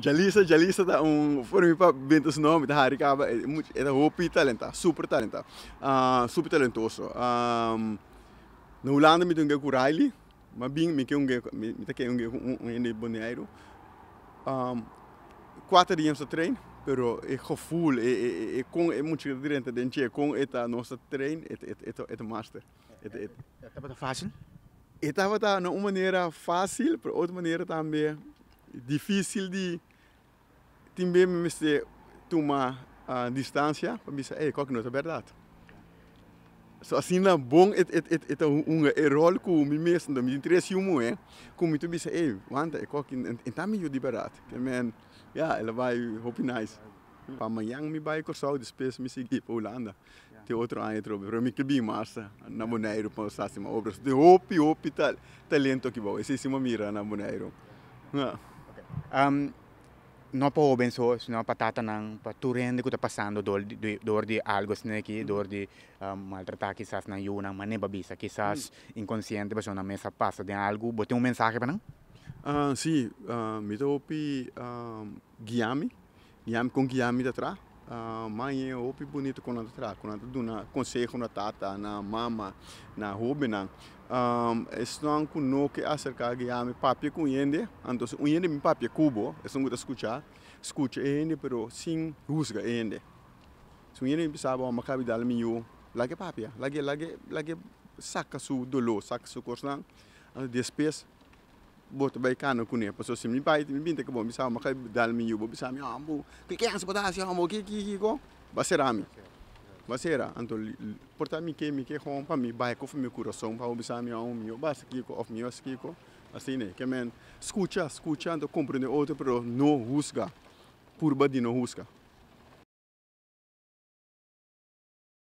Jalisa, Jalisa tá um, por mim para Bentos nome da é muito, é talenta, super talenta, uh, super talentoso. Um, na Holanda me tenho um Riley, mas bem me que um me me tá que um um um boneiro. Um, quatro dias de treino, pero é full, é é é com é muito diferente de gente com eta nossa treino, é é é master. É é é, fácil. Estava da uma maneira fácil, por outra maneira também difícil de também me tomar a distância para me dizer, qual que não é verdade. So, assim na bom é, é, é, é um erro que me mesmo me interessa muito é Como tu me ei wanda é qual que então me ajuda barato também já ele vai hope nice para amanhã me vai com sal despesa me seguir para Holanda Te outro ano outro para mim que é bem massa na Bonaire para usar uma obras de hope hope tal talento que bom esse é uma mira na Bonaire ah. Um, no può ben so, no patata nang paturen di kuta passando dor di algo sne ki mm. dor di um, maltrata quizás na yuna mane babisa quizás mm. inconsciente pero una mesa pasa de algo bote un mensaje para Ah uh, sì, sí, uh, ah, mi topi um, guiami, guiami con guiami da tra o ah, é opi bonito quando tra quando do na conselho na tata tá, tá na mama na rubina um ah, estão com no que acerca de a ah, me papi com yende então um yende me papi é cubo é estão gusta escutar escute yende pero sim rusga yende so yende me sabe o macabi dal me eu lage papi lage lage lage saca su dolor saca su corsan despes bo to bay kanu kuni pa so simi bay mi binte ko bisa ma kay dal mi yubo bisa mi ambu ke ke ansu pata si ambu ke ki ki ko basera mi basera anto porta mi ke mi ke hom pa mi bay ko fu mi kuro so pa bisa mi ambu mi bas ki ko of mi os ki ko asi ne ke men skucha skucha anto comprende otro pero oh, no husga purba di no husga